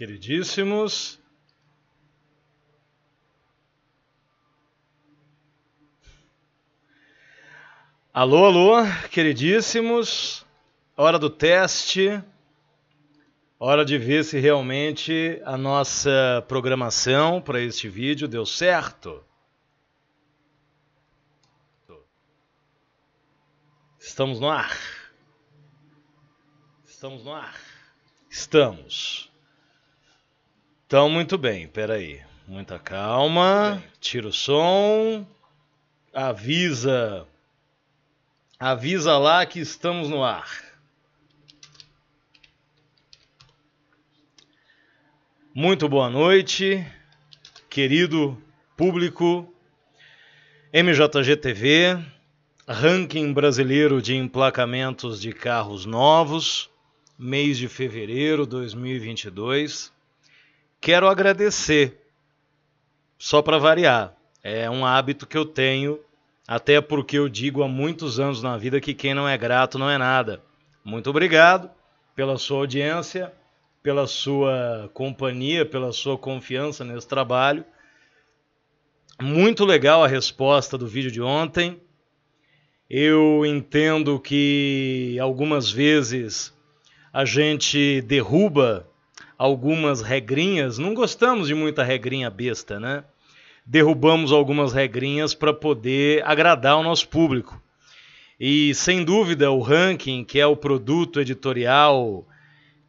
queridíssimos. Alô, alô, queridíssimos. Hora do teste. Hora de ver se realmente a nossa programação para este vídeo deu certo. Estamos no ar. Estamos no ar. Estamos. Então, muito bem, peraí. Muita calma, tira o som, avisa, avisa lá que estamos no ar. Muito boa noite, querido público, MJG TV, ranking brasileiro de emplacamentos de carros novos, mês de fevereiro 2022. Quero agradecer, só para variar. É um hábito que eu tenho, até porque eu digo há muitos anos na vida que quem não é grato não é nada. Muito obrigado pela sua audiência, pela sua companhia, pela sua confiança nesse trabalho. Muito legal a resposta do vídeo de ontem. Eu entendo que algumas vezes a gente derruba algumas regrinhas, não gostamos de muita regrinha besta, né? Derrubamos algumas regrinhas para poder agradar o nosso público. E sem dúvida, o ranking, que é o produto editorial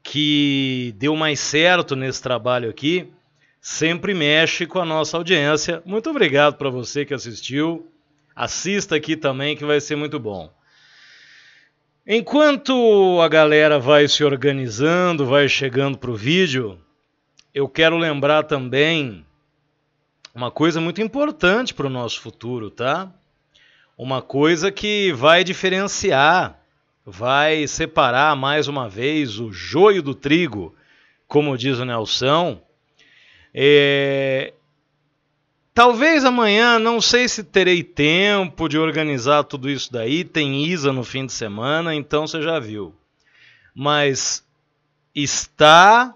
que deu mais certo nesse trabalho aqui, sempre mexe com a nossa audiência. Muito obrigado para você que assistiu. Assista aqui também que vai ser muito bom. Enquanto a galera vai se organizando, vai chegando para o vídeo, eu quero lembrar também uma coisa muito importante para o nosso futuro, tá? Uma coisa que vai diferenciar, vai separar mais uma vez o joio do trigo, como diz o Nelson. É, Talvez amanhã, não sei se terei tempo de organizar tudo isso daí. Tem Isa no fim de semana, então você já viu. Mas está.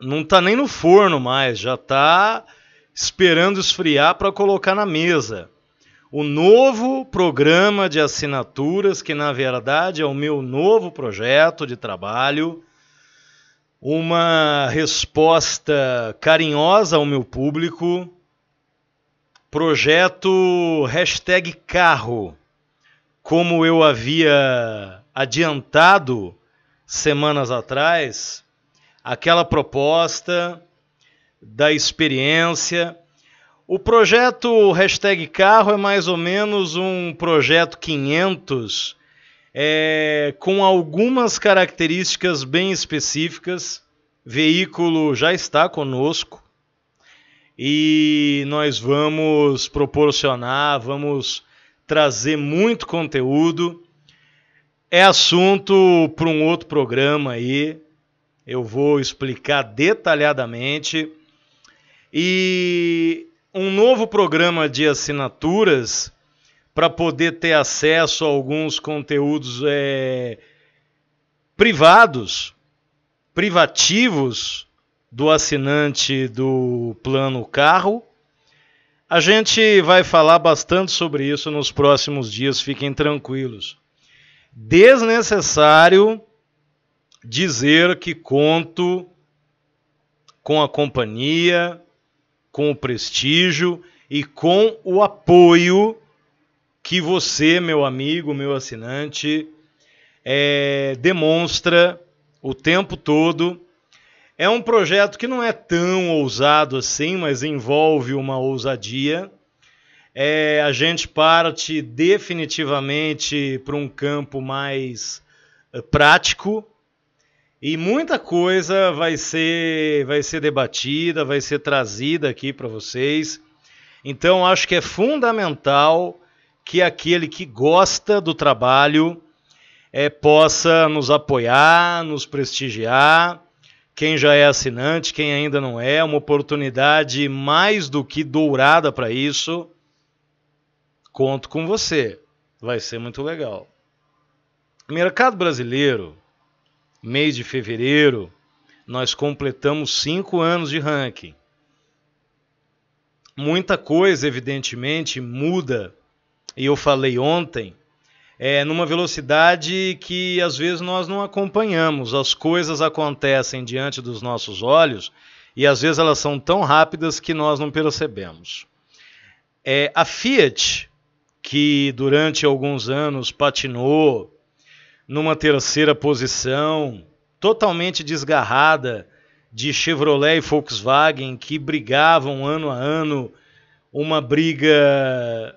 Não está nem no forno mais, já está esperando esfriar para colocar na mesa. O novo programa de assinaturas, que na verdade é o meu novo projeto de trabalho uma resposta carinhosa ao meu público. Projeto hashtag carro. Como eu havia adiantado semanas atrás, aquela proposta da experiência. O projeto hashtag carro é mais ou menos um projeto 500 é, com algumas características bem específicas. Veículo já está conosco e nós vamos proporcionar, vamos trazer muito conteúdo. É assunto para um outro programa aí. Eu vou explicar detalhadamente. E um novo programa de assinaturas para poder ter acesso a alguns conteúdos é, privados, privativos do assinante do plano carro. A gente vai falar bastante sobre isso nos próximos dias, fiquem tranquilos. Desnecessário dizer que conto com a companhia, com o prestígio e com o apoio que você, meu amigo, meu assinante, é, demonstra o tempo todo. É um projeto que não é tão ousado assim, mas envolve uma ousadia. É, a gente parte definitivamente para um campo mais eh, prático e muita coisa vai ser vai ser debatida, vai ser trazida aqui para vocês. Então acho que é fundamental que aquele que gosta do trabalho é, possa nos apoiar, nos prestigiar. Quem já é assinante, quem ainda não é, uma oportunidade mais do que dourada para isso. Conto com você. Vai ser muito legal. Mercado brasileiro, mês de fevereiro, nós completamos cinco anos de ranking. Muita coisa, evidentemente, muda e eu falei ontem, é numa velocidade que às vezes nós não acompanhamos. As coisas acontecem diante dos nossos olhos e às vezes elas são tão rápidas que nós não percebemos. É, a Fiat, que durante alguns anos patinou numa terceira posição, totalmente desgarrada de Chevrolet e Volkswagen, que brigavam ano a ano, uma briga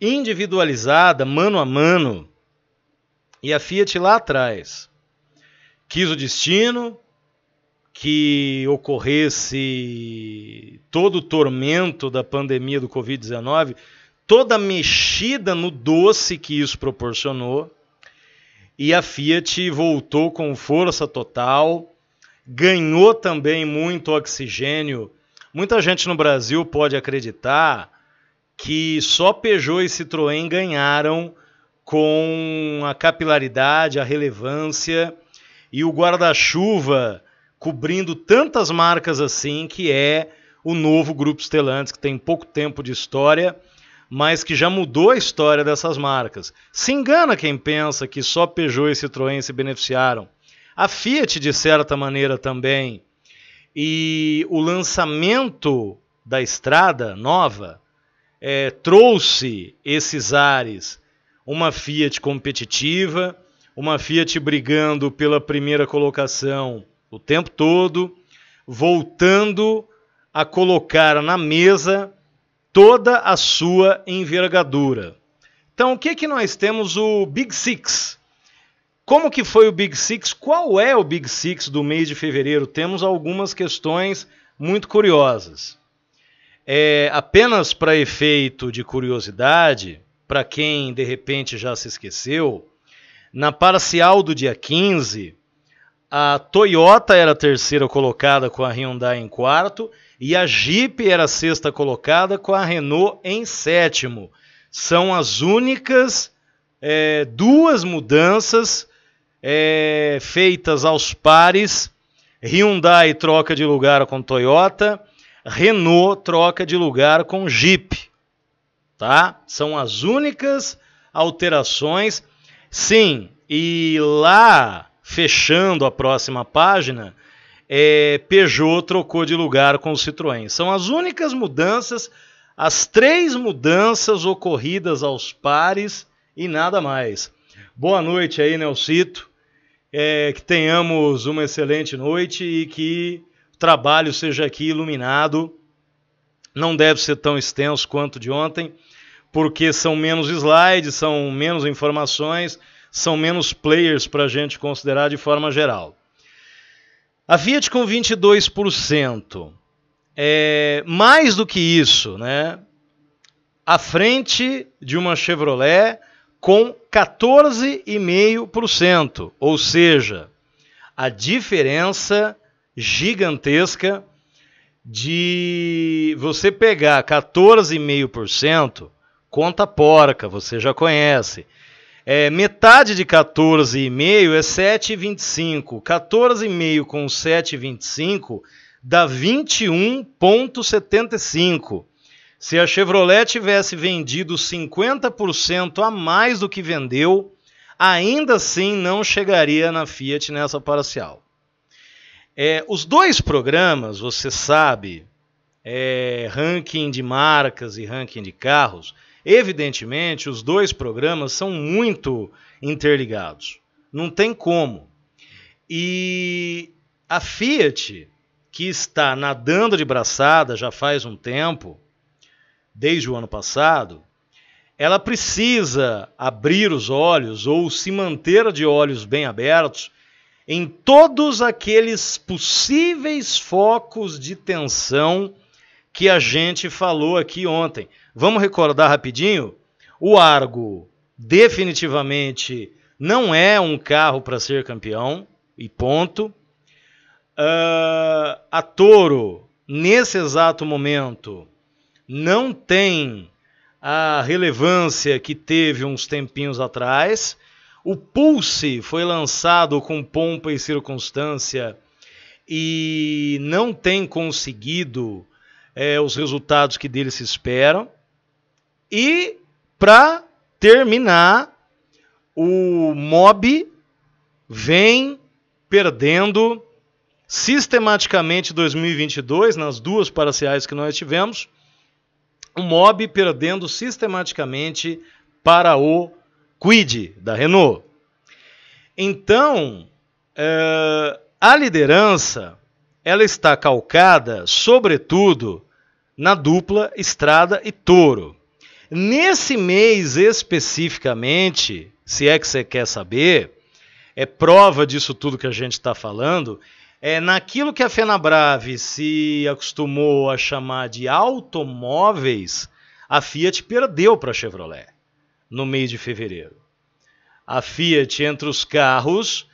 individualizada, mano a mano. E a Fiat lá atrás quis o destino que ocorresse todo o tormento da pandemia do Covid-19, toda a mexida no doce que isso proporcionou. E a Fiat voltou com força total, ganhou também muito oxigênio. Muita gente no Brasil pode acreditar que só Peugeot e Citroën ganharam com a capilaridade, a relevância e o guarda-chuva cobrindo tantas marcas assim que é o novo grupo Stellantis que tem pouco tempo de história, mas que já mudou a história dessas marcas. Se engana quem pensa que só Peugeot e Citroën se beneficiaram. A Fiat de certa maneira também. E o lançamento da estrada nova é, trouxe esses ares. Uma Fiat competitiva, uma Fiat brigando pela primeira colocação o tempo todo, voltando a colocar na mesa toda a sua envergadura. Então, o que é que nós temos o Big Six? Como que foi o Big Six? Qual é o Big Six do mês de fevereiro? Temos algumas questões muito curiosas. É, apenas para efeito de curiosidade, para quem de repente já se esqueceu, na parcial do dia 15, a Toyota era a terceira colocada com a Hyundai em quarto e a Jeep era a sexta colocada com a Renault em sétimo. São as únicas é, duas mudanças é, feitas aos pares. Hyundai troca de lugar com Toyota Renault troca de lugar com Jeep, tá? São as únicas alterações. Sim, e lá, fechando a próxima página, é, Peugeot trocou de lugar com o Citroën. São as únicas mudanças, as três mudanças ocorridas aos pares e nada mais. Boa noite aí, Nelcito. É, que tenhamos uma excelente noite e que trabalho seja aqui iluminado. Não deve ser tão extenso quanto de ontem, porque são menos slides, são menos informações, são menos players para a gente considerar de forma geral. A Fiat com 22%. É, mais do que isso, né? À frente de uma Chevrolet com 14,5%. Ou seja, a diferença gigantesca de você pegar 14,5%, conta porca, você já conhece. É, metade de 14,5 é 7,25. 14,5 com 7,25 dá 21,75. Se a Chevrolet tivesse vendido 50% a mais do que vendeu, ainda assim não chegaria na Fiat nessa parcial. É, os dois programas, você sabe, é, ranking de marcas e ranking de carros, evidentemente os dois programas são muito interligados. Não tem como. E a Fiat, que está nadando de braçada já faz um tempo, desde o ano passado, ela precisa abrir os olhos ou se manter de olhos bem abertos em todos aqueles possíveis focos de tensão que a gente falou aqui ontem. Vamos recordar rapidinho? O Argo definitivamente não é um carro para ser campeão, e ponto. Uh, a Toro, nesse exato momento, não tem a relevância que teve uns tempinhos atrás. O Pulse foi lançado com pompa e circunstância e não tem conseguido é, os resultados que dele se esperam. E para terminar, o Mob vem perdendo sistematicamente 2022 nas duas parciais que nós tivemos. O Mob perdendo sistematicamente para o Quid da Renault. Então, é, a liderança ela está calcada, sobretudo, na dupla Estrada e Toro. Nesse mês especificamente, se é que você quer saber, é prova disso tudo que a gente está falando, é naquilo que a Fenabrave se acostumou a chamar de automóveis, a Fiat perdeu para a Chevrolet no mês de fevereiro. A Fiat, entre os carros,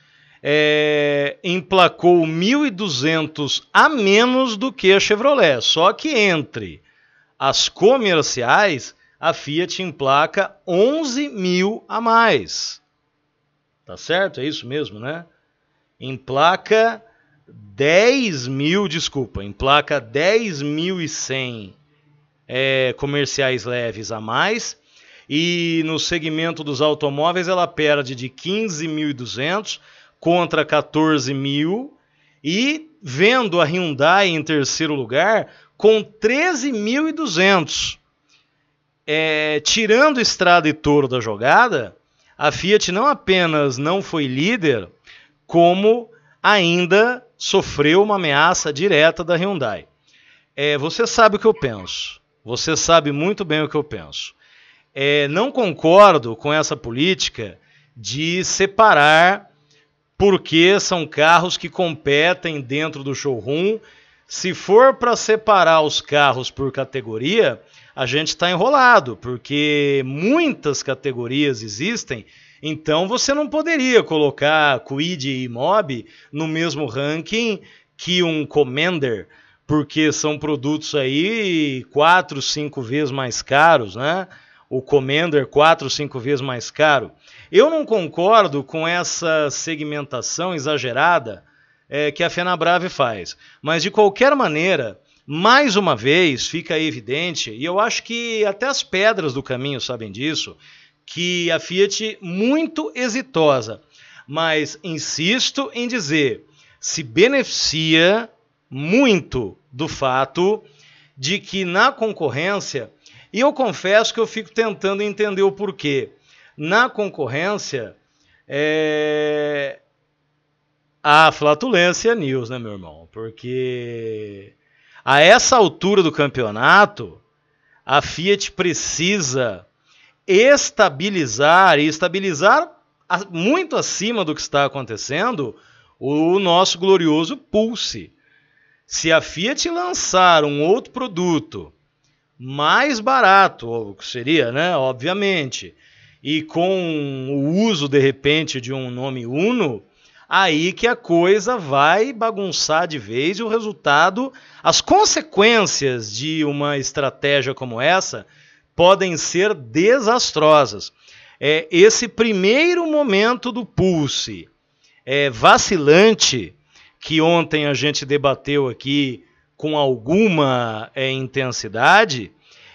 é, emplacou 1.200 a menos do que a Chevrolet. Só que entre as comerciais, a Fiat emplaca 11 mil a mais. Tá certo? É isso mesmo, né? Emplaca 10 mil, desculpa, emplaca 10.100 é, comerciais leves a mais e no segmento dos automóveis, ela perde de 15.200 contra 14.000. E vendo a Hyundai em terceiro lugar, com 13.200. É, tirando Estrada e touro da jogada, a Fiat não apenas não foi líder, como ainda sofreu uma ameaça direta da Hyundai. É, você sabe o que eu penso. Você sabe muito bem o que eu penso é, não concordo com essa política de separar porque são carros que competem dentro do showroom. Se for para separar os carros por categoria, a gente está enrolado, porque muitas categorias existem. Então você não poderia colocar Quid e Mob no mesmo ranking que um Commander, porque são produtos aí quatro, cinco vezes mais caros, né? o Commander quatro, cinco vezes mais caro. Eu não concordo com essa segmentação exagerada é, que a FenaBrave faz, mas de qualquer maneira, mais uma vez fica evidente, e eu acho que até as pedras do caminho sabem disso, que a Fiat muito exitosa, mas insisto em dizer, se beneficia muito do fato de que na concorrência e eu confesso que eu fico tentando entender o porquê. Na concorrência, é... a flatulência news, né, meu irmão? Porque a essa altura do campeonato, a Fiat precisa estabilizar e estabilizar muito acima do que está acontecendo o nosso glorioso Pulse. Se a Fiat lançar um outro produto mais barato, seria, né? Obviamente. E com o uso, de repente, de um nome Uno, aí que a coisa vai bagunçar de vez e o resultado, as consequências de uma estratégia como essa podem ser desastrosas. É, esse primeiro momento do pulse é, vacilante que ontem a gente debateu aqui com alguma é, intensidade,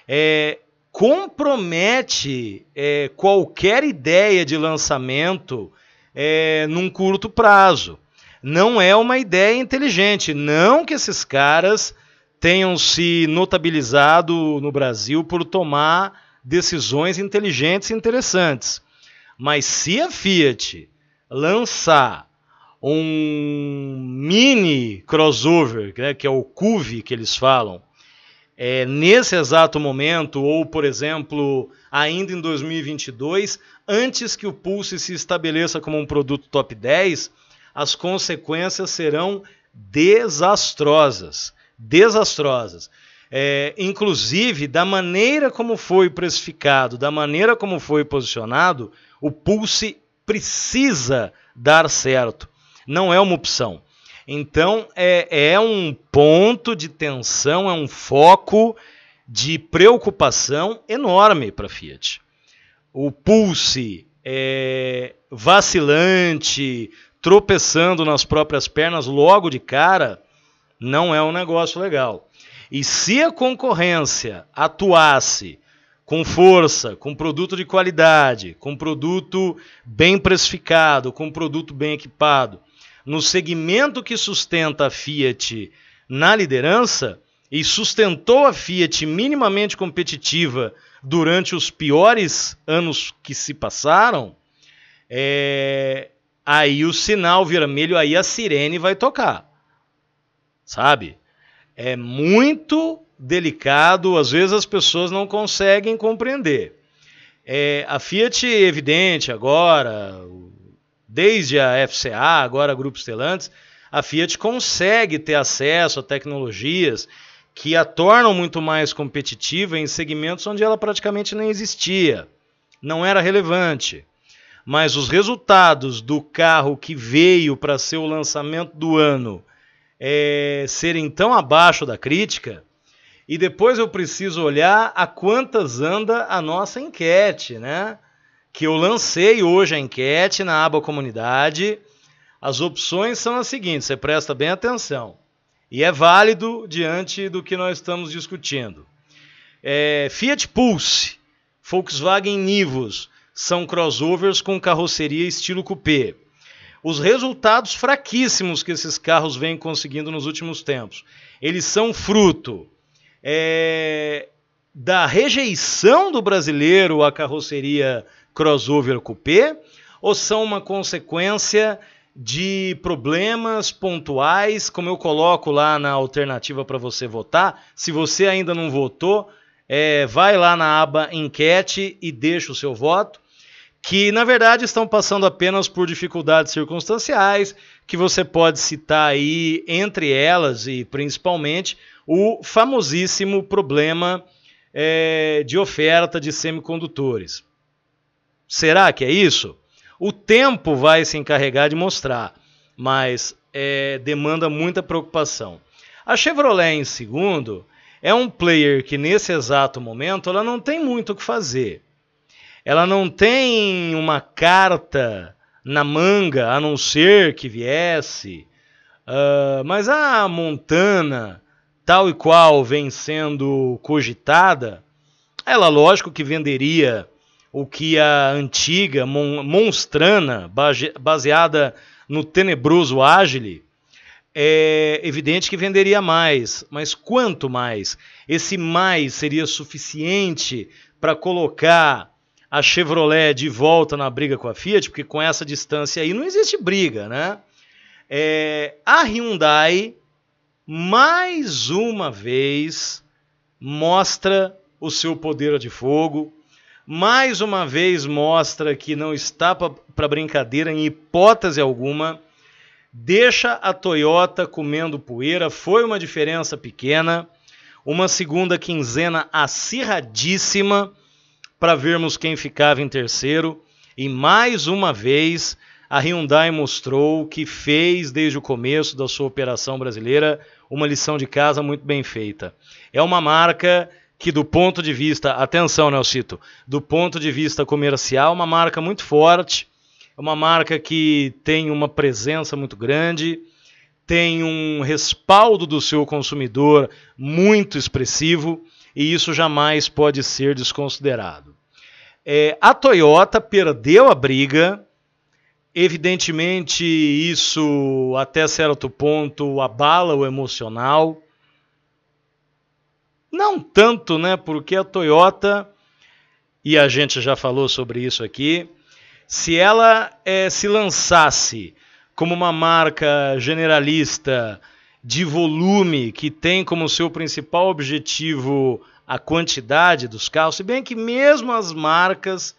é, compromete é, qualquer ideia de lançamento é, num curto prazo. Não é uma ideia inteligente. Não que esses caras tenham se notabilizado no Brasil por tomar decisões inteligentes e interessantes. Mas se a Fiat lançar um mini crossover, né, que é o CUV que eles falam, é, nesse exato momento, ou por exemplo, ainda em 2022, antes que o Pulse se estabeleça como um produto top 10, as consequências serão desastrosas. Desastrosas. É, inclusive, da maneira como foi precificado, da maneira como foi posicionado, o Pulse precisa dar certo não é uma opção. Então é, é um ponto de tensão, é um foco de preocupação enorme para a Fiat. O Pulse é, vacilante, tropeçando nas próprias pernas logo de cara, não é um negócio legal. E se a concorrência atuasse com força, com produto de qualidade, com produto bem precificado, com produto bem equipado, no segmento que sustenta a Fiat na liderança e sustentou a Fiat minimamente competitiva durante os piores anos que se passaram, é... aí o sinal vermelho, aí a sirene vai tocar. Sabe? É muito delicado, às vezes as pessoas não conseguem compreender. É, a Fiat, evidente, agora, desde a FCA, agora a Grupo Stellantis, a Fiat consegue ter acesso a tecnologias que a tornam muito mais competitiva em segmentos onde ela praticamente nem existia, não era relevante. Mas os resultados do carro que veio para ser o lançamento do ano é, serem tão abaixo da crítica, e depois eu preciso olhar a quantas anda a nossa enquete, né? que eu lancei hoje a enquete na aba comunidade. As opções são as seguintes, você presta bem atenção. E é válido diante do que nós estamos discutindo. É, Fiat Pulse, Volkswagen Nivus são crossovers com carroceria estilo coupé. Os resultados fraquíssimos que esses carros vêm conseguindo nos últimos tempos, eles são fruto é, da rejeição do brasileiro à carroceria crossover coupé ou são uma consequência de problemas pontuais, como eu coloco lá na alternativa para você votar. Se você ainda não votou, é, vai lá na aba enquete e deixa o seu voto. Que na verdade estão passando apenas por dificuldades circunstanciais, que você pode citar aí entre elas e principalmente o famosíssimo problema é, de oferta de semicondutores. Será que é isso? O tempo vai se encarregar de mostrar, mas é, demanda muita preocupação. A Chevrolet em segundo é um player que nesse exato momento ela não tem muito o que fazer. Ela não tem uma carta na manga, a não ser que viesse. Uh, mas a Montana, tal e qual vem sendo cogitada, ela lógico que venderia o que a antiga mon, monstrana, baseada no tenebroso Agile, é evidente que venderia mais, mas quanto mais? Esse mais seria suficiente para colocar a Chevrolet de volta na briga com a Fiat, porque com essa distância aí não existe briga, né? É, a Hyundai, mais uma vez, mostra o seu poder de fogo, mais uma vez mostra que não está para brincadeira em hipótese alguma. Deixa a Toyota comendo poeira, foi uma diferença pequena. Uma segunda quinzena acirradíssima para vermos quem ficava em terceiro. E mais uma vez a Hyundai mostrou que fez desde o começo da sua operação brasileira uma lição de casa muito bem feita. É uma marca que do ponto de vista, atenção, Nelcito, do ponto de vista comercial, uma marca muito forte, uma marca que tem uma presença muito grande, tem um respaldo do seu consumidor muito expressivo e isso jamais pode ser desconsiderado. É, a Toyota perdeu a briga, evidentemente isso até certo ponto abala o emocional não tanto, né? Porque a Toyota, e a gente já falou sobre isso aqui, se ela é, se lançasse como uma marca generalista de volume que tem como seu principal objetivo a quantidade dos carros, se bem que mesmo as marcas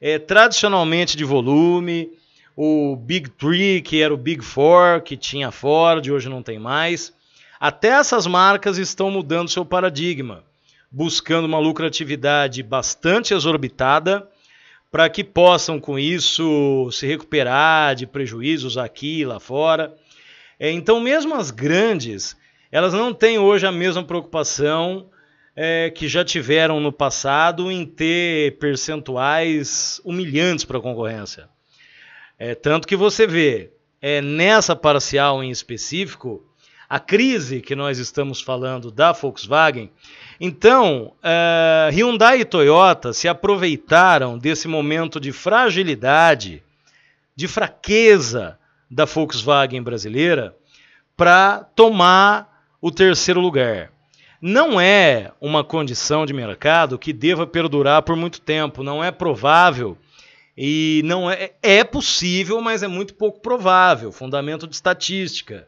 é, tradicionalmente de volume, o Big Three, que era o Big Four, que tinha Ford, hoje não tem mais, até essas marcas estão mudando seu paradigma, buscando uma lucratividade bastante exorbitada para que possam com isso se recuperar de prejuízos aqui e lá fora. É, então, mesmo as grandes, elas não têm hoje a mesma preocupação é, que já tiveram no passado em ter percentuais humilhantes para a concorrência. É, tanto que você vê, é, nessa parcial em específico, a crise que nós estamos falando da Volkswagen. Então, uh, Hyundai e Toyota se aproveitaram desse momento de fragilidade, de fraqueza da Volkswagen brasileira para tomar o terceiro lugar. Não é uma condição de mercado que deva perdurar por muito tempo, não é provável e não é, é possível, mas é muito pouco provável, fundamento de estatística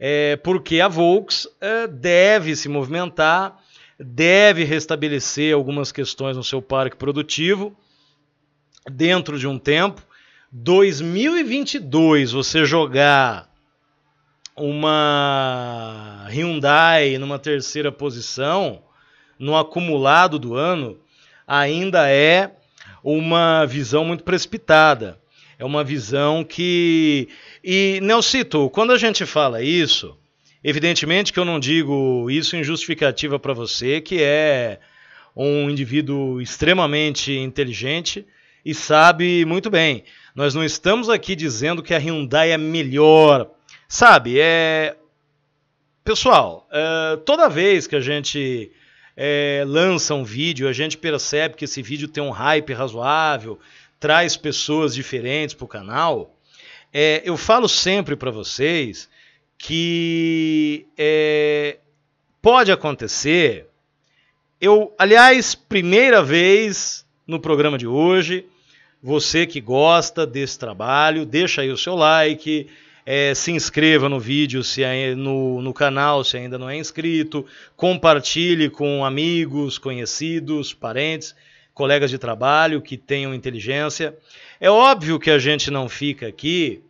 é, porque a Volks é, deve se movimentar, deve restabelecer algumas questões no seu parque produtivo dentro de um tempo. 2022, você jogar uma Hyundai numa terceira posição no acumulado do ano ainda é uma visão muito precipitada. É uma visão que. E, Nelsito, quando a gente fala isso, evidentemente que eu não digo isso em justificativa para você, que é um indivíduo extremamente inteligente e sabe muito bem. Nós não estamos aqui dizendo que a Hyundai é melhor. Sabe, é. Pessoal, é... toda vez que a gente é... lança um vídeo, a gente percebe que esse vídeo tem um hype razoável, traz pessoas diferentes para o canal, é, eu falo sempre para vocês que é, pode acontecer. Eu, aliás, primeira vez no programa de hoje, você que gosta desse trabalho, deixa aí o seu like, é, se inscreva no vídeo, se é, no, no canal, se ainda não é inscrito, compartilhe com amigos, conhecidos, parentes colegas de trabalho que tenham inteligência. É óbvio que a gente não fica aqui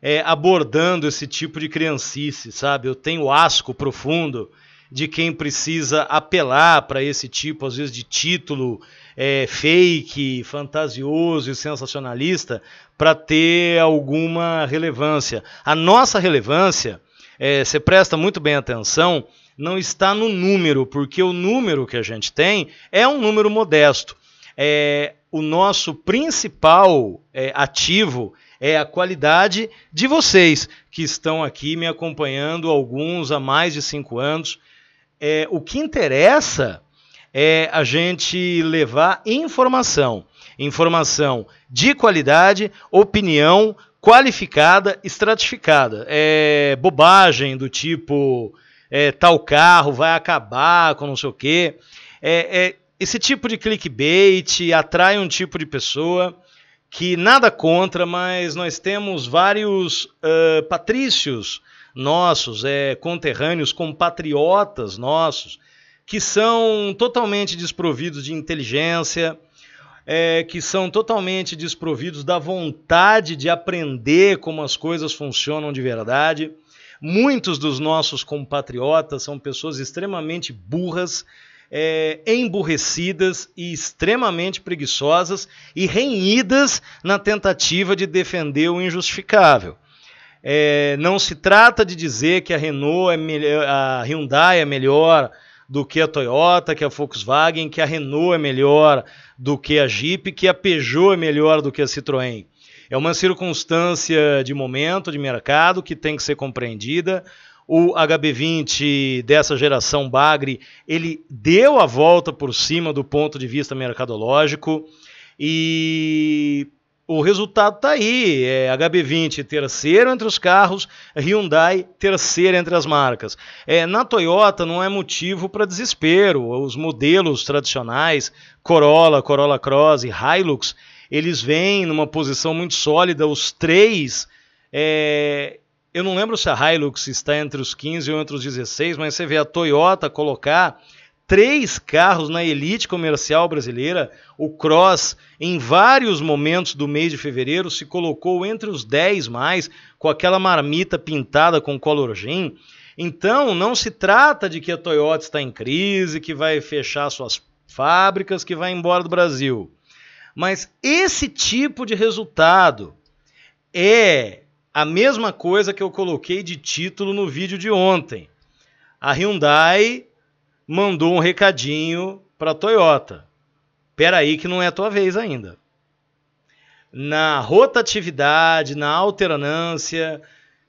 é, abordando esse tipo de criancice, sabe? Eu tenho asco profundo de quem precisa apelar para esse tipo, às vezes, de título é, fake, fantasioso e sensacionalista para ter alguma relevância. A nossa relevância, é, você presta muito bem atenção, não está no número, porque o número que a gente tem é um número modesto é, o nosso principal é, ativo é a qualidade de vocês que estão aqui me acompanhando, alguns há mais de cinco anos. É, o que interessa é a gente levar informação, informação de qualidade, opinião qualificada, estratificada. É bobagem do tipo é, tal carro vai acabar com não sei o quê. É, é, esse tipo de clickbait atrai um tipo de pessoa que nada contra, mas nós temos vários uh, patrícios nossos, é, conterrâneos, compatriotas nossos, que são totalmente desprovidos de inteligência, é, que são totalmente desprovidos da vontade de aprender como as coisas funcionam de verdade. Muitos dos nossos compatriotas são pessoas extremamente burras, é, emburrecidas e extremamente preguiçosas e renhidas na tentativa de defender o injustificável. É, não se trata de dizer que a Renault é melhor, a Hyundai é melhor do que a Toyota, que a Volkswagen, que a Renault é melhor do que a Jeep, que a Peugeot é melhor do que a Citroën. É uma circunstância de momento, de mercado, que tem que ser compreendida o HB20 dessa geração Bagre, ele deu a volta por cima do ponto de vista mercadológico e o resultado está aí. É, HB20 terceiro entre os carros, Hyundai terceiro entre as marcas. É, na Toyota não é motivo para desespero. Os modelos tradicionais, Corolla, Corolla Cross e Hilux, eles vêm numa posição muito sólida, os três. É, eu não lembro se a Hilux está entre os 15 ou entre os 16, mas você vê a Toyota colocar três carros na elite comercial brasileira. O Cross, em vários momentos do mês de fevereiro, se colocou entre os 10 mais, com aquela marmita pintada com color gin. Então, não se trata de que a Toyota está em crise, que vai fechar suas fábricas, que vai embora do Brasil. Mas esse tipo de resultado é a mesma coisa que eu coloquei de título no vídeo de ontem. A Hyundai mandou um recadinho para a Toyota. Pera aí que não é a tua vez ainda. Na rotatividade, na alternância,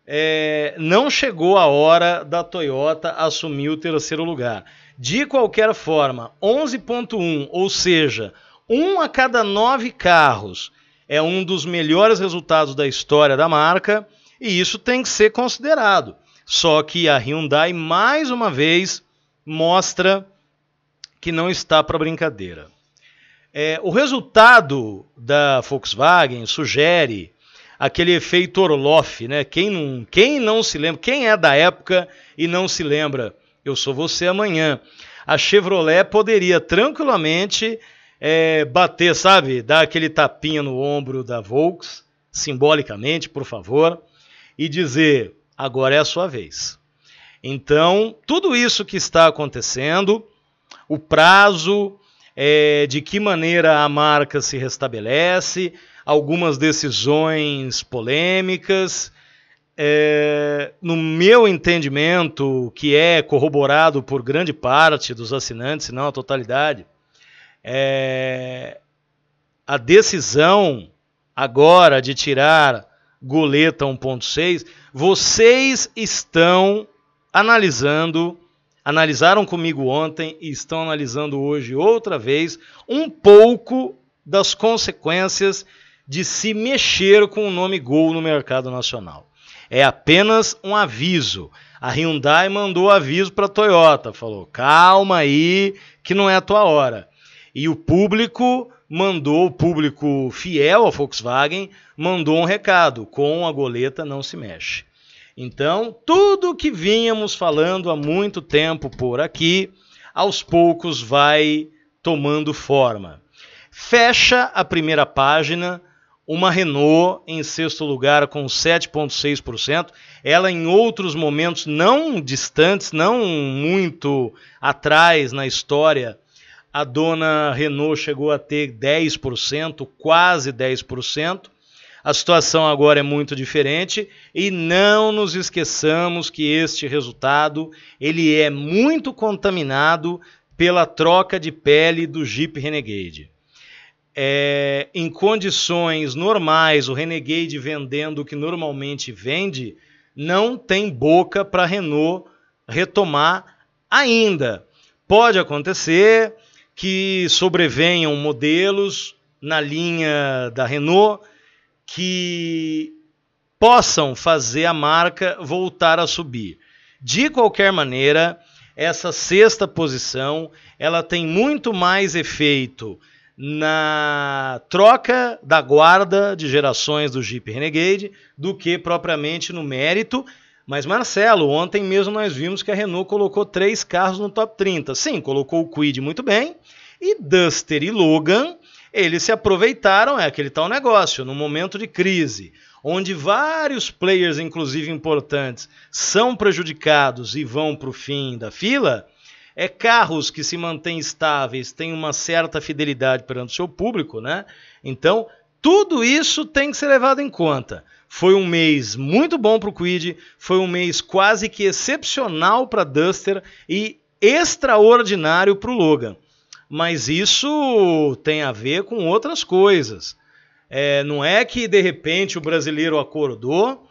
é, não chegou a hora da Toyota assumir o terceiro lugar. De qualquer forma, 11.1, ou seja, um a cada nove carros é um dos melhores resultados da história da marca e isso tem que ser considerado. Só que a Hyundai, mais uma vez, mostra que não está para brincadeira. É, o resultado da Volkswagen sugere aquele efeito Orloff, né? Quem não, quem não se lembra, quem é da época e não se lembra, eu sou você amanhã. A Chevrolet poderia tranquilamente é, bater, sabe? Dar aquele tapinha no ombro da Volks, simbolicamente, por favor, e dizer: agora é a sua vez. Então, tudo isso que está acontecendo, o prazo, é, de que maneira a marca se restabelece, algumas decisões polêmicas. É, no meu entendimento, que é corroborado por grande parte dos assinantes, se não a totalidade, é, a decisão agora de tirar goleta 1.6, vocês estão analisando, analisaram comigo ontem e estão analisando hoje outra vez um pouco das consequências de se mexer com o nome Gol no mercado nacional. É apenas um aviso. A Hyundai mandou aviso para a Toyota, falou: "Calma aí, que não é a tua hora". E o público mandou, o público fiel à Volkswagen, mandou um recado: com a goleta não se mexe. Então, tudo que vínhamos falando há muito tempo por aqui, aos poucos vai tomando forma. Fecha a primeira página uma Renault em sexto lugar com 7,6%. Ela, em outros momentos não distantes, não muito atrás na história a dona Renault chegou a ter 10%, quase 10%. A situação agora é muito diferente e não nos esqueçamos que este resultado ele é muito contaminado pela troca de pele do Jeep Renegade. É, em condições normais, o Renegade vendendo o que normalmente vende, não tem boca para Renault retomar ainda. Pode acontecer, que sobrevenham modelos na linha da Renault que possam fazer a marca voltar a subir. De qualquer maneira, essa sexta posição ela tem muito mais efeito na troca da guarda de gerações do Jeep Renegade do que propriamente no mérito. Mas Marcelo, ontem mesmo nós vimos que a Renault colocou três carros no top 30. Sim, colocou o Quid muito bem, e Duster e Logan, eles se aproveitaram, é aquele tal negócio, no momento de crise, onde vários players, inclusive importantes, são prejudicados e vão para o fim da fila, é carros que se mantêm estáveis, têm uma certa fidelidade perante o seu público, né? Então, tudo isso tem que ser levado em conta. Foi um mês muito bom para o Quid, foi um mês quase que excepcional para Duster e extraordinário para o Logan mas isso tem a ver com outras coisas. É, não é que de repente o brasileiro acordou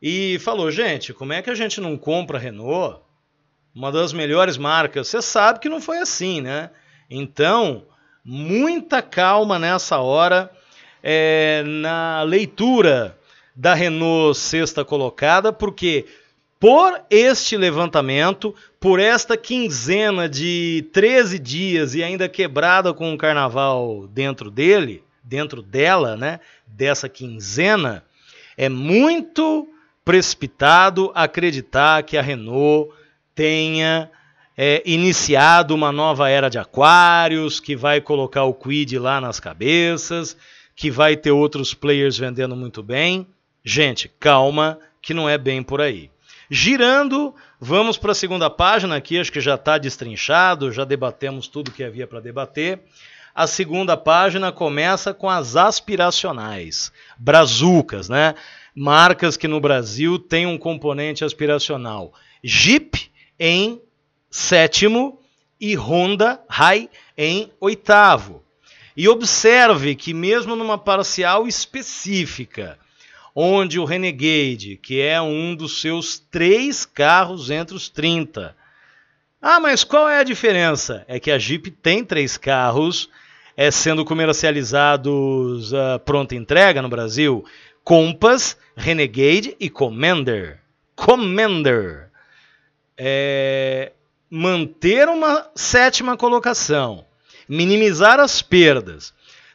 e falou: gente, como é que a gente não compra Renault? Uma das melhores marcas. Você sabe que não foi assim, né? Então, muita calma nessa hora é, na leitura da Renault sexta colocada, porque por este levantamento, por esta quinzena de 13 dias e ainda quebrada com o carnaval dentro dele, dentro dela, né, dessa quinzena, é muito precipitado acreditar que a Renault tenha é, iniciado uma nova era de aquários, que vai colocar o Quid lá nas cabeças, que vai ter outros players vendendo muito bem. Gente, calma, que não é bem por aí. Girando, vamos para a segunda página aqui, acho que já está destrinchado, já debatemos tudo que havia para debater. A segunda página começa com as aspiracionais, brazucas, né? Marcas que no Brasil têm um componente aspiracional. Jeep em sétimo e Honda High em oitavo. E observe que, mesmo numa parcial específica, onde o Renegade, que é um dos seus três carros entre os 30. Ah, mas qual é a diferença? É que a Jeep tem três carros é, sendo comercializados uh, pronta entrega no Brasil: Compass, Renegade e Commander. Commander. É, manter uma sétima colocação, minimizar as perdas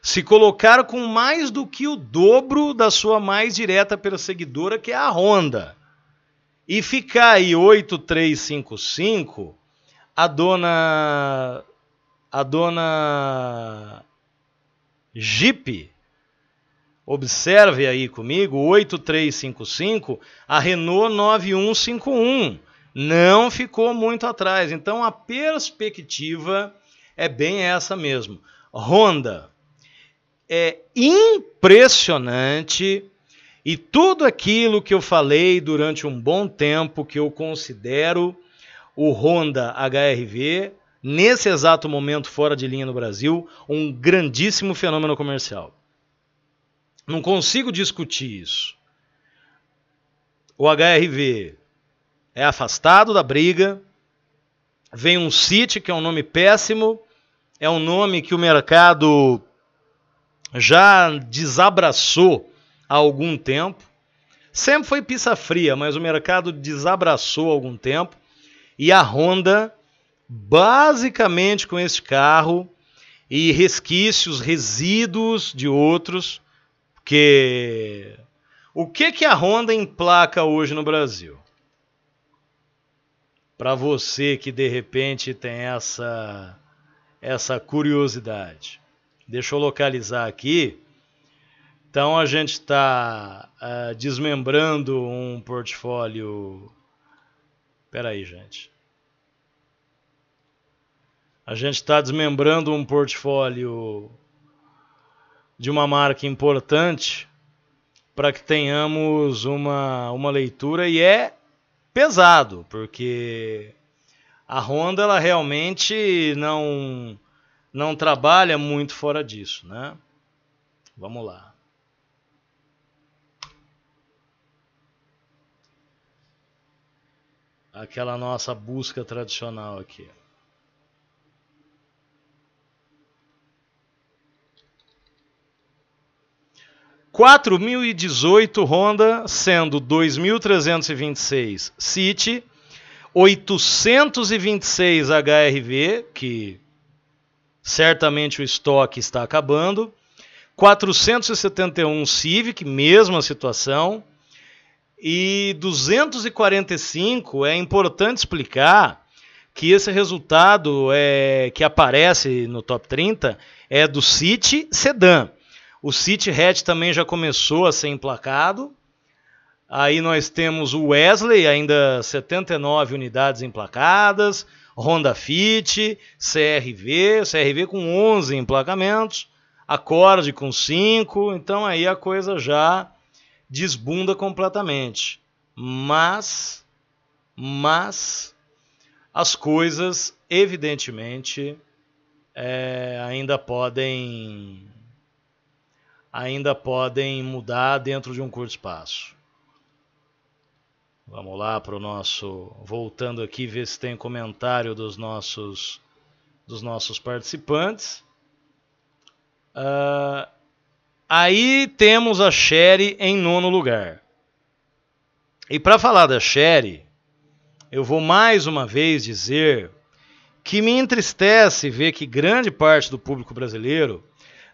se colocar com mais do que o dobro da sua mais direta perseguidora, que é a Honda. E ficar aí 8355, a dona a dona Jeep Observe aí comigo, 8355, a Renault 9151 não ficou muito atrás. Então a perspectiva é bem essa mesmo. Honda, é impressionante e tudo aquilo que eu falei durante um bom tempo que eu considero o Honda HRV, nesse exato momento fora de linha no Brasil, um grandíssimo fenômeno comercial. Não consigo discutir isso. O HRV é afastado da briga, vem um City, que é um nome péssimo, é um nome que o mercado já desabraçou há algum tempo. Sempre foi pizza fria, mas o mercado desabraçou há algum tempo. E a Honda, basicamente com esse carro e resquícios, resíduos de outros, porque o que que a Honda emplaca hoje no Brasil? Para você que de repente tem essa essa curiosidade. Deixa eu localizar aqui. Então a gente está uh, é, desmembrando um portfólio. Pera aí, gente. A gente está desmembrando um portfólio de uma marca importante para que tenhamos uma, uma leitura e é pesado, porque a Honda ela realmente não não trabalha muito fora disso, né? Vamos lá. Aquela nossa busca tradicional aqui. Quatro mil e dezoito Honda, sendo dois mil trezentos e vinte e seis City, oitocentos e vinte e seis HRV, que certamente o estoque está acabando. 471 Civic, mesma situação. E 245 é importante explicar que esse resultado é, que aparece no top 30 é do City Sedan. O City Hatch também já começou a ser emplacado. Aí nós temos o Wesley, ainda 79 unidades emplacadas. Honda Fit, CRV, CRV com 11 emplacamentos, Accord com 5, então aí a coisa já desbunda completamente. Mas, mas, as coisas, evidentemente, é, ainda podem ainda podem mudar dentro de um curto espaço. Vamos lá para o nosso. Voltando aqui, ver se tem comentário dos nossos, dos nossos participantes. Uh, aí temos a Sherry em nono lugar. E para falar da Sherry, eu vou mais uma vez dizer que me entristece ver que grande parte do público brasileiro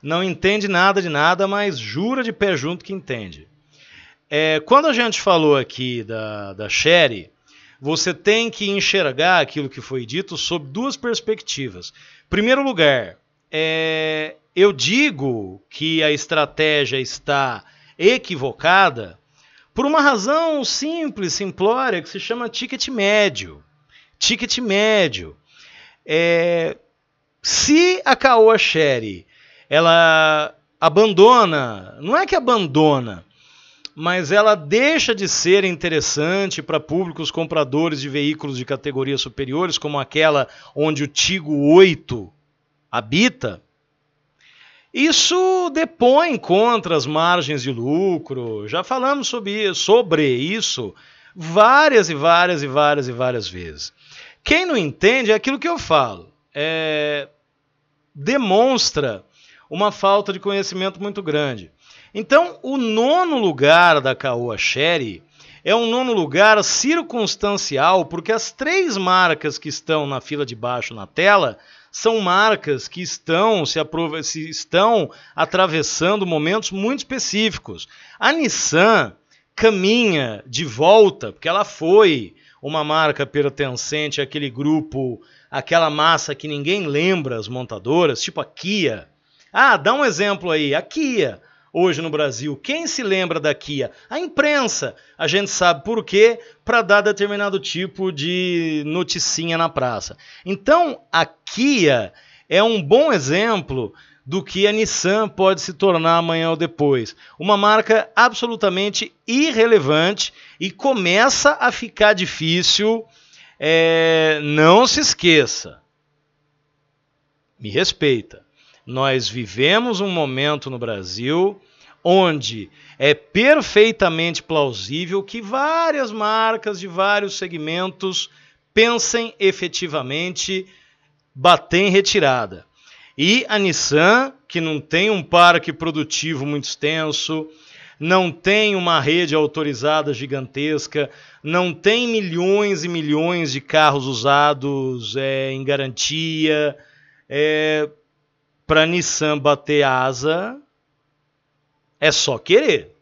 não entende nada de nada, mas jura de pé junto que entende. É, quando a gente falou aqui da, da Sherry, você tem que enxergar aquilo que foi dito sob duas perspectivas. Primeiro lugar, é, eu digo que a estratégia está equivocada por uma razão simples, simplória, que se chama ticket médio. Ticket médio. É, se a Caoa Sherry ela abandona, não é que abandona, mas ela deixa de ser interessante para públicos compradores de veículos de categorias superiores, como aquela onde o Tigo 8 habita. Isso depõe contra as margens de lucro. Já falamos sobre, sobre isso várias e várias e várias e várias vezes. Quem não entende é aquilo que eu falo. É, demonstra uma falta de conhecimento muito grande. Então, o nono lugar da Caoa Sherry é um nono lugar circunstancial, porque as três marcas que estão na fila de baixo na tela são marcas que estão se, se estão atravessando momentos muito específicos. A Nissan caminha de volta, porque ela foi uma marca pertencente àquele grupo, aquela massa que ninguém lembra as montadoras, tipo a Kia. Ah, dá um exemplo aí, a Kia hoje no Brasil. Quem se lembra da Kia? A imprensa. A gente sabe por quê, para dar determinado tipo de noticinha na praça. Então, a Kia é um bom exemplo do que a Nissan pode se tornar amanhã ou depois. Uma marca absolutamente irrelevante e começa a ficar difícil. É, não se esqueça, me respeita. Nós vivemos um momento no Brasil onde é perfeitamente plausível que várias marcas de vários segmentos pensem efetivamente bater em retirada. E a Nissan, que não tem um parque produtivo muito extenso, não tem uma rede autorizada gigantesca, não tem milhões e milhões de carros usados é, em garantia, é, para Nissan bater asa, é só querer.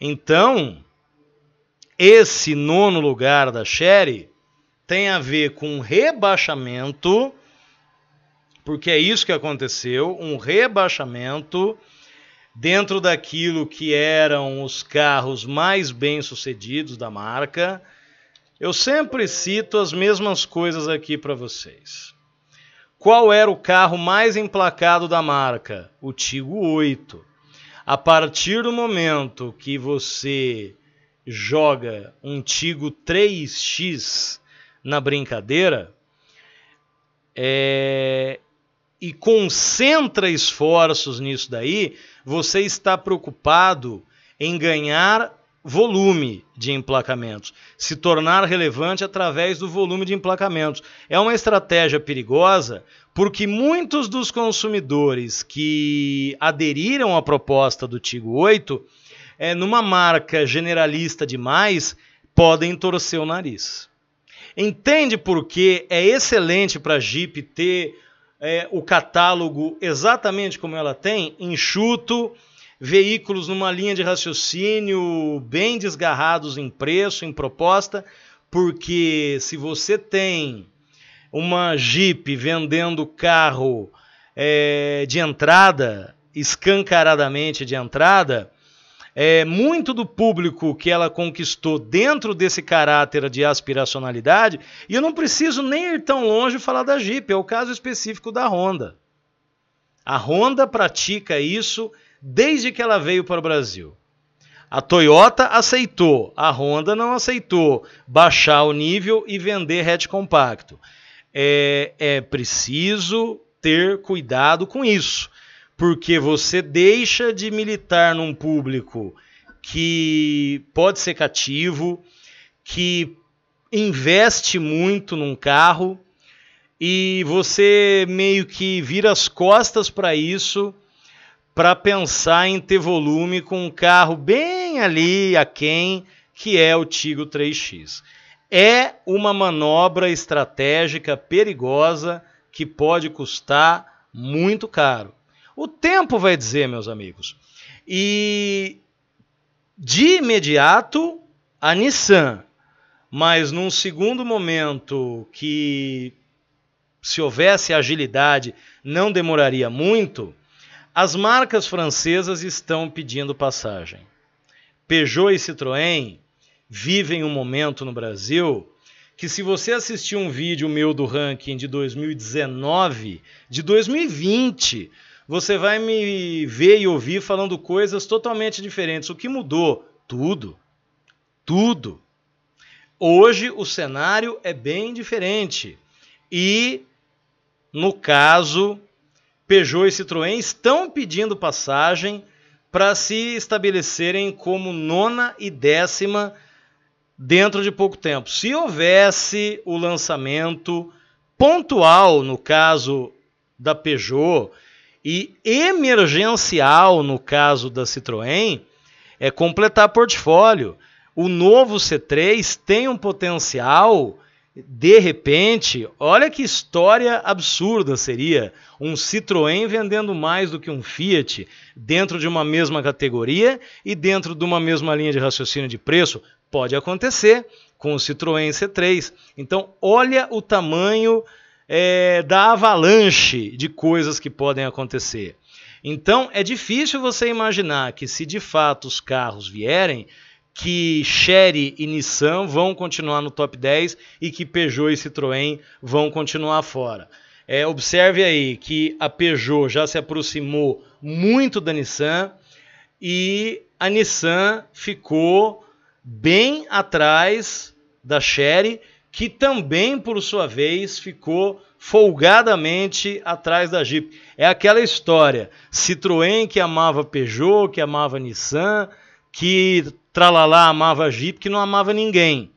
Então, esse nono lugar da Sherry tem a ver com um rebaixamento, porque é isso que aconteceu, um rebaixamento dentro daquilo que eram os carros mais bem-sucedidos da marca. Eu sempre cito as mesmas coisas aqui para vocês. Qual era o carro mais emplacado da marca? O Tigo 8. A partir do momento que você joga um Tigo 3X na brincadeira é, e concentra esforços nisso daí, você está preocupado em ganhar volume de emplacamentos, se tornar relevante através do volume de emplacamentos. É uma estratégia perigosa porque muitos dos consumidores que aderiram à proposta do Tigo 8, é, numa marca generalista demais, podem torcer o nariz. Entende por que é excelente para a Jeep ter é, o catálogo exatamente como ela tem, enxuto, veículos numa linha de raciocínio bem desgarrados em preço, em proposta, porque se você tem uma Jeep vendendo carro é, de entrada, escancaradamente de entrada, é, muito do público que ela conquistou dentro desse caráter de aspiracionalidade, e eu não preciso nem ir tão longe falar da Jeep, é o caso específico da Honda. A Honda pratica isso desde que ela veio para o Brasil. A Toyota aceitou, a Honda não aceitou baixar o nível e vender hatch compacto. É, é preciso ter cuidado com isso, porque você deixa de militar num público que pode ser cativo, que investe muito num carro e você meio que vira as costas para isso para pensar em ter volume com um carro bem ali a quem que é o Tigo 3X. É uma manobra estratégica perigosa que pode custar muito caro. O tempo vai dizer, meus amigos. E de imediato a Nissan, mas num segundo momento que se houvesse agilidade não demoraria muito, as marcas francesas estão pedindo passagem. Peugeot e Citroën vivem um momento no Brasil que se você assistir um vídeo meu do ranking de 2019, de 2020, você vai me ver e ouvir falando coisas totalmente diferentes. O que mudou? Tudo. Tudo. Hoje o cenário é bem diferente. E no caso Peugeot e Citroën estão pedindo passagem para se estabelecerem como nona e décima dentro de pouco tempo. Se houvesse o lançamento pontual, no caso da Peugeot, e emergencial, no caso da Citroën, é completar portfólio. O novo C3 tem um potencial de repente, olha que história absurda seria um Citroën vendendo mais do que um Fiat dentro de uma mesma categoria e dentro de uma mesma linha de raciocínio de preço. Pode acontecer com o Citroën C3. Então, olha o tamanho é, da avalanche de coisas que podem acontecer. Então, é difícil você imaginar que, se de fato os carros vierem, que Chery e Nissan vão continuar no top 10 e que Peugeot e Citroën vão continuar fora. É, observe aí que a Peugeot já se aproximou muito da Nissan e a Nissan ficou bem atrás da Chery, que também, por sua vez, ficou folgadamente atrás da Jeep. É aquela história: Citroën que amava Peugeot, que amava Nissan que Tralalá amava a Jeep, que não amava ninguém,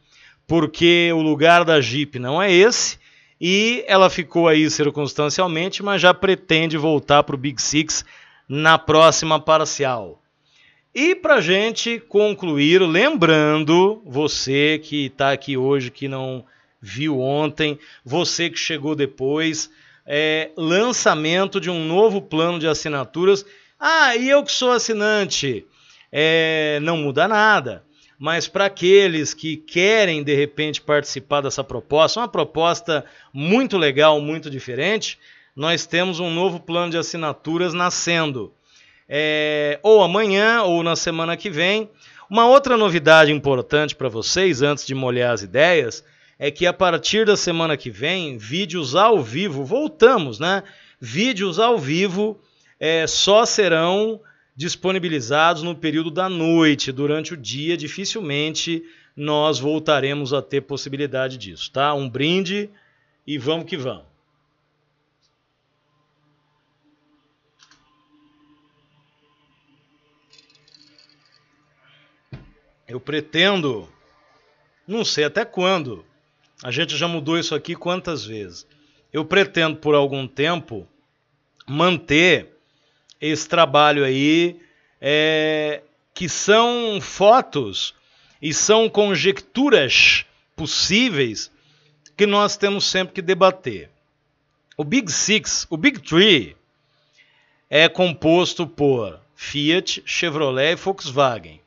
porque o lugar da Jeep não é esse, e ela ficou aí circunstancialmente, mas já pretende voltar para o Big Six na próxima parcial. E para gente concluir, lembrando você que está aqui hoje, que não viu ontem, você que chegou depois, é, lançamento de um novo plano de assinaturas. Ah, e eu que sou assinante é, não muda nada. Mas para aqueles que querem de repente participar dessa proposta, uma proposta muito legal, muito diferente, nós temos um novo plano de assinaturas nascendo. É, ou amanhã ou na semana que vem. Uma outra novidade importante para vocês, antes de molhar as ideias, é que a partir da semana que vem, vídeos ao vivo, voltamos, né? Vídeos ao vivo é, só serão disponibilizados no período da noite. Durante o dia, dificilmente nós voltaremos a ter possibilidade disso, tá? Um brinde e vamos que vamos. Eu pretendo, não sei até quando, a gente já mudou isso aqui quantas vezes. Eu pretendo por algum tempo manter esse trabalho aí, é, que são fotos e são conjecturas possíveis que nós temos sempre que debater. O Big Six, o Big Three, é composto por Fiat, Chevrolet e Volkswagen.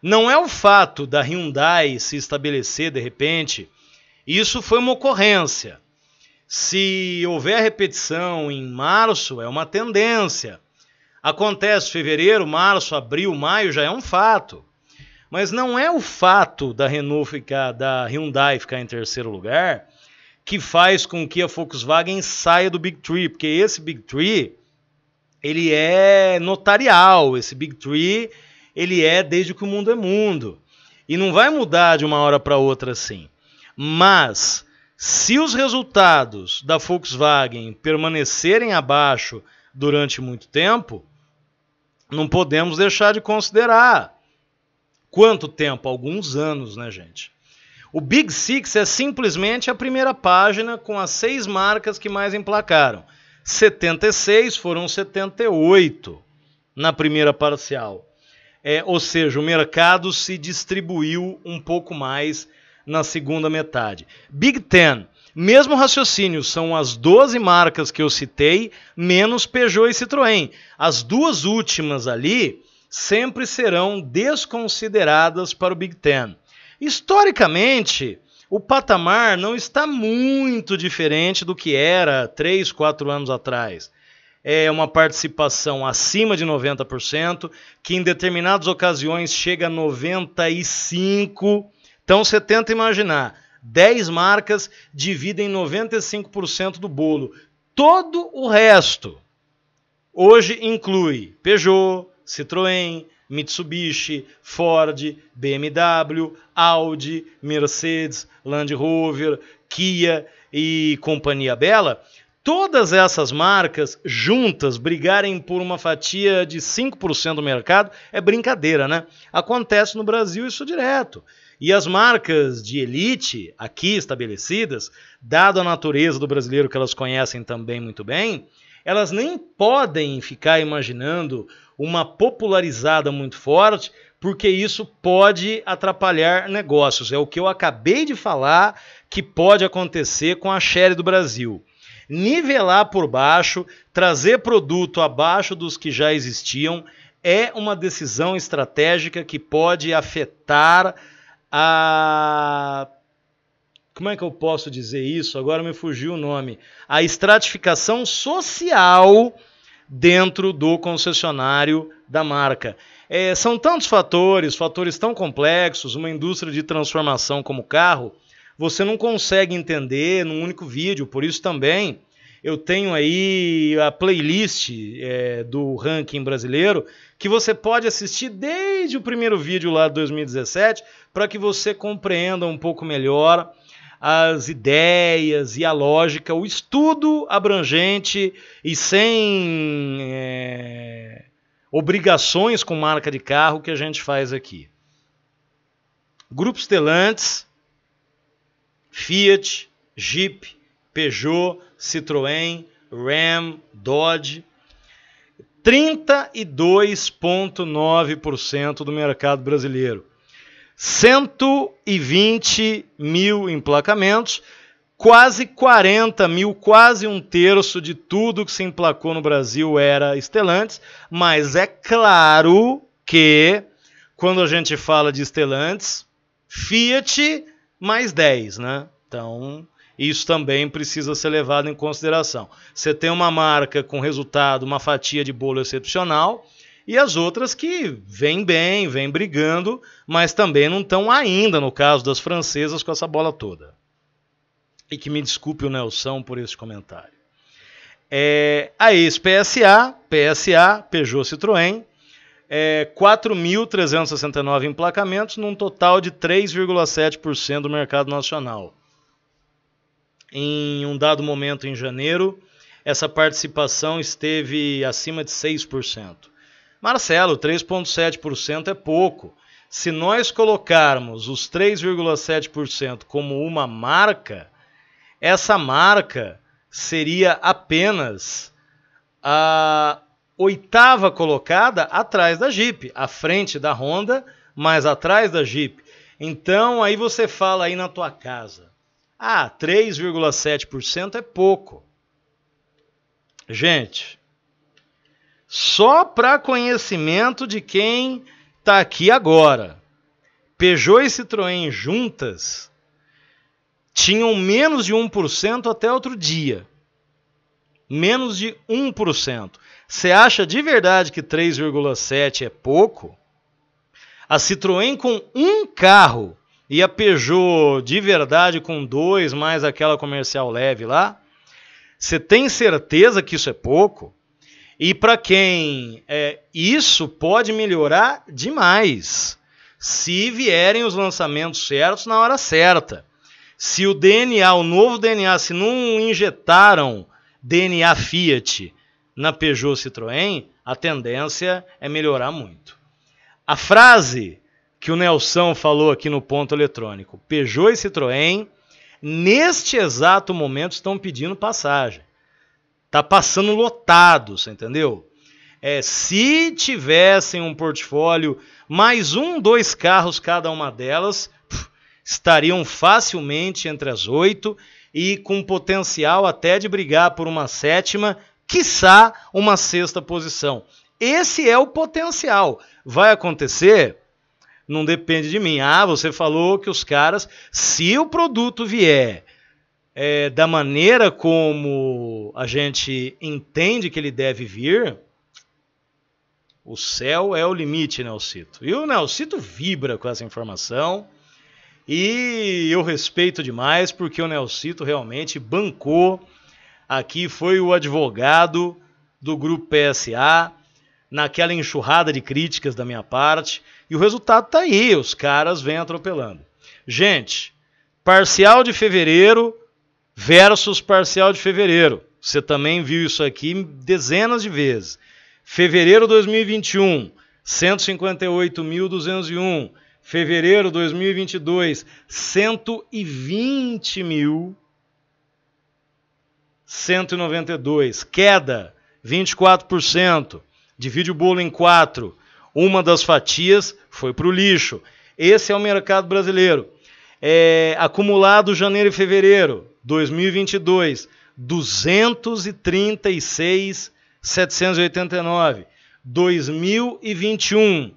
Não é o fato da Hyundai se estabelecer de repente, isso foi uma ocorrência. Se houver repetição em março, é uma tendência. Acontece fevereiro, março, abril, maio, já é um fato. Mas não é o fato da Renault ficar, da Hyundai ficar em terceiro lugar que faz com que a Volkswagen saia do Big Tree, porque esse Big Tree ele é notarial, esse Big Tree ele é desde que o mundo é mundo e não vai mudar de uma hora para outra assim. Mas se os resultados da Volkswagen permanecerem abaixo durante muito tempo, não podemos deixar de considerar. Quanto tempo? Alguns anos, né, gente? O Big Six é simplesmente a primeira página com as seis marcas que mais emplacaram. 76 foram 78 na primeira parcial. É, ou seja, o mercado se distribuiu um pouco mais na segunda metade. Big Ten, mesmo raciocínio, são as 12 marcas que eu citei, menos Peugeot e Citroën. As duas últimas ali sempre serão desconsideradas para o Big Ten. Historicamente, o patamar não está muito diferente do que era 3, 4 anos atrás. É uma participação acima de 90%, que em determinadas ocasiões chega a 95%. Então você tenta imaginar 10 marcas dividem 95% do bolo. Todo o resto hoje inclui Peugeot, Citroën, Mitsubishi, Ford, BMW, Audi, Mercedes, Land Rover, Kia e companhia bela. Todas essas marcas juntas brigarem por uma fatia de 5% do mercado é brincadeira, né? Acontece no Brasil isso direto. E as marcas de elite aqui estabelecidas, dado a natureza do brasileiro que elas conhecem também muito bem, elas nem podem ficar imaginando uma popularizada muito forte, porque isso pode atrapalhar negócios. É o que eu acabei de falar que pode acontecer com a Sherry do Brasil. Nivelar por baixo, trazer produto abaixo dos que já existiam, é uma decisão estratégica que pode afetar a como é que eu posso dizer isso? Agora me fugiu o nome. A estratificação social dentro do concessionário da marca. É, são tantos fatores, fatores tão complexos, uma indústria de transformação como o carro, você não consegue entender num único vídeo. Por isso também eu tenho aí a playlist é, do ranking brasileiro que você pode assistir desde o primeiro vídeo lá de 2017 para que você compreenda um pouco melhor as ideias e a lógica, o estudo abrangente e sem é, obrigações com marca de carro que a gente faz aqui. Grupos telantes, Fiat, Jeep, Peugeot, Citroën, Ram, Dodge. 32,9% do mercado brasileiro. 120 mil emplacamentos, quase 40 mil, quase um terço de tudo que se emplacou no Brasil era Estelantes, mas é claro que quando a gente fala de Estelantes, Fiat mais 10, né? Então, isso também precisa ser levado em consideração. Você tem uma marca com resultado, uma fatia de bolo excepcional, e as outras que vêm bem, vêm brigando, mas também não estão ainda, no caso das francesas, com essa bola toda. E que me desculpe o Nelson por esse comentário. É, a ex-PSA, PSA, Peugeot Citroën, é, 4.369 emplacamentos, num total de 3,7% do mercado nacional em um dado momento em janeiro, essa participação esteve acima de 6%. Marcelo, 3,7% é pouco. Se nós colocarmos os 3,7% como uma marca, essa marca seria apenas a oitava colocada atrás da Jeep, à frente da Honda, mas atrás da Jeep. Então aí você fala aí na tua casa. Ah, 3,7% é pouco. Gente, só para conhecimento de quem está aqui agora, Peugeot e Citroën juntas tinham menos de 1% até outro dia. Menos de 1%. Você acha de verdade que 3,7 é pouco? A Citroën com um carro e a Peugeot de verdade com dois mais aquela comercial leve lá, você tem certeza que isso é pouco? E para quem é, isso pode melhorar demais, se vierem os lançamentos certos na hora certa. Se o DNA, o novo DNA, se não injetaram DNA Fiat na Peugeot Citroën, a tendência é melhorar muito. A frase que o Nelson falou aqui no ponto eletrônico. Peugeot e Citroën, neste exato momento, estão pedindo passagem. Tá passando lotado, você entendeu? É, se tivessem um portfólio, mais um, dois carros cada uma delas, pff, estariam facilmente entre as oito e com potencial até de brigar por uma sétima, quiçá uma sexta posição. Esse é o potencial. Vai acontecer? não depende de mim. Ah, você falou que os caras, se o produto vier é, da maneira como a gente entende que ele deve vir, o céu é o limite, Nelsito? E o Nelsito vibra com essa informação. E eu respeito demais porque o Nelsito realmente bancou. Aqui foi o advogado do grupo PSA naquela enxurrada de críticas da minha parte, e o resultado tá aí, os caras vêm atropelando. Gente, parcial de fevereiro versus parcial de fevereiro. Você também viu isso aqui dezenas de vezes. Fevereiro 2021, 158.201. Fevereiro 2022, 120.192. Queda, 24% divide o bolo em quatro, uma das fatias foi para o lixo. Esse é o mercado brasileiro. É, acumulado janeiro e fevereiro 2022, 236,789. 2021,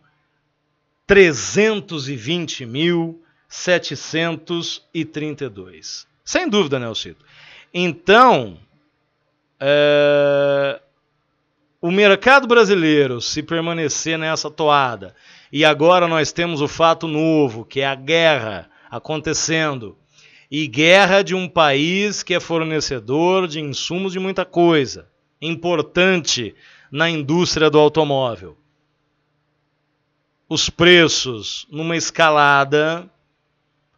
320.732. Sem dúvida, Nelson. Então, é, o mercado brasileiro, se permanecer nessa toada, e agora nós temos o fato novo, que é a guerra acontecendo, e guerra de um país que é fornecedor de insumos de muita coisa, importante na indústria do automóvel. Os preços numa escalada,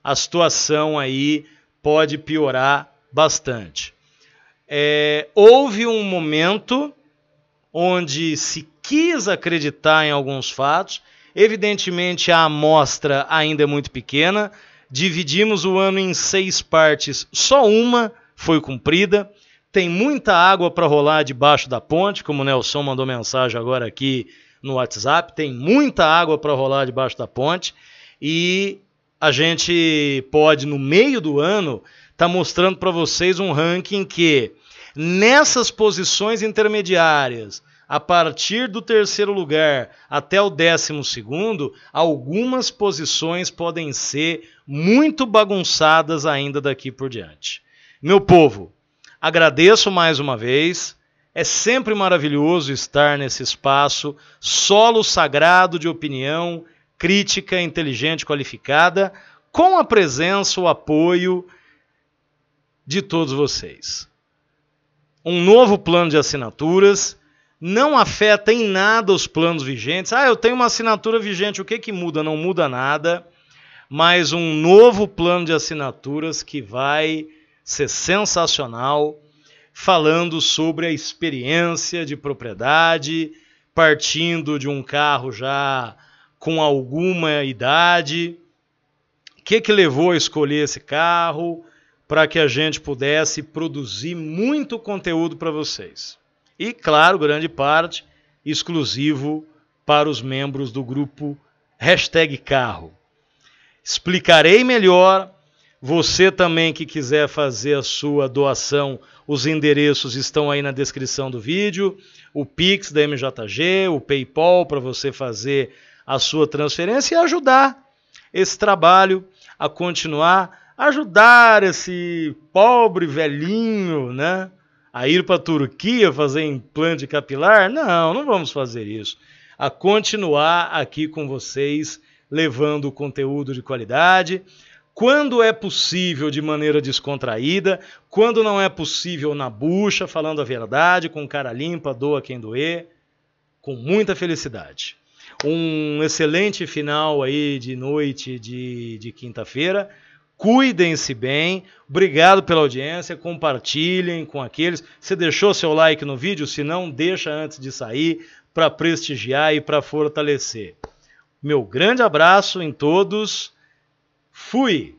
a situação aí pode piorar bastante. É, houve um momento onde se quis acreditar em alguns fatos. Evidentemente, a amostra ainda é muito pequena. Dividimos o ano em seis partes, só uma foi cumprida. Tem muita água para rolar debaixo da ponte, como o Nelson mandou mensagem agora aqui no WhatsApp. Tem muita água para rolar debaixo da ponte. E a gente pode, no meio do ano, estar tá mostrando para vocês um ranking que Nessas posições intermediárias, a partir do terceiro lugar até o décimo segundo, algumas posições podem ser muito bagunçadas ainda daqui por diante. Meu povo, agradeço mais uma vez. É sempre maravilhoso estar nesse espaço, solo sagrado de opinião, crítica inteligente qualificada, com a presença, o apoio de todos vocês um novo plano de assinaturas, não afeta em nada os planos vigentes. Ah, eu tenho uma assinatura vigente, o que, que muda? Não muda nada, mas um novo plano de assinaturas que vai ser sensacional, falando sobre a experiência de propriedade, partindo de um carro já com alguma idade, o que, que levou a escolher esse carro, para que a gente pudesse produzir muito conteúdo para vocês. E, claro, grande parte exclusivo para os membros do grupo Hashtag Carro. Explicarei melhor. Você também que quiser fazer a sua doação, os endereços estão aí na descrição do vídeo, o Pix da MJG, o PayPal para você fazer a sua transferência e ajudar esse trabalho a continuar ajudar esse pobre velhinho, né? A ir para a Turquia fazer implante capilar? Não, não vamos fazer isso. A continuar aqui com vocês, levando conteúdo de qualidade, quando é possível de maneira descontraída, quando não é possível na bucha, falando a verdade, com cara limpa, doa quem doer, com muita felicidade. Um excelente final aí de noite de, de quinta-feira. Cuidem-se bem. Obrigado pela audiência. Compartilhem com aqueles. Você deixou seu like no vídeo? Se não, deixa antes de sair para prestigiar e para fortalecer. Meu grande abraço em todos. Fui!